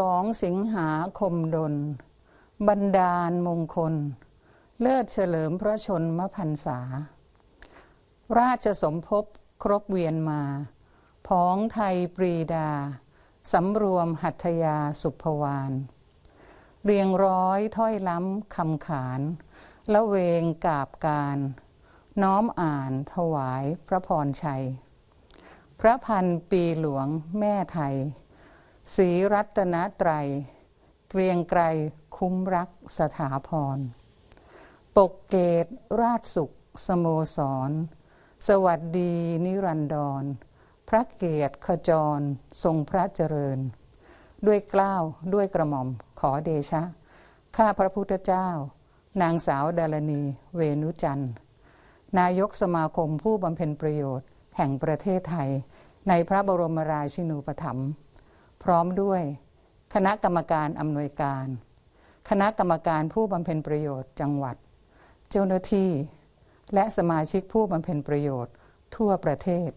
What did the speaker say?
12สิงหาคมดนบรรดาลมงคล เลิศเฉลิมพระชนมพรรษา ราชสมภพครบเวียนมา พ้องไทยปรีดา สำรวมหัตยาสุภวาน เรียงร้อยถ้อยล้ำคำขาน ละเวงกาบการ น้อมอ่านถวายพระพรชัย พระพันปีหลวงแม่ไทยสีรัตนตรัยเกรียงไกร คุ้มรักสถาพร ปกเกต ราชสุขสโมสร สวัสดีนิรันดร พระเกียรติขจร ทรงพระเจริญ ด้วยกล้าวด้วยกระหม่อม ขอเดชะ ข้าพระพุทธเจ้า นางสาวดารณี เวนุจันทร์ นายกสมาคมผู้บำเพ็ญประโยชน์ แห่งประเทศไทย ในพระบรมราชินูปถัมภ์พร้อมด้วย คณะกรรมการอำนวยการ คณะกรรมการผู้บำเพ็ญประโยชน์จังหวัด เจ้าหน้าที่ และสมาชิกผู้บำเพ็ญประโยชน์ ทั่วประเทศ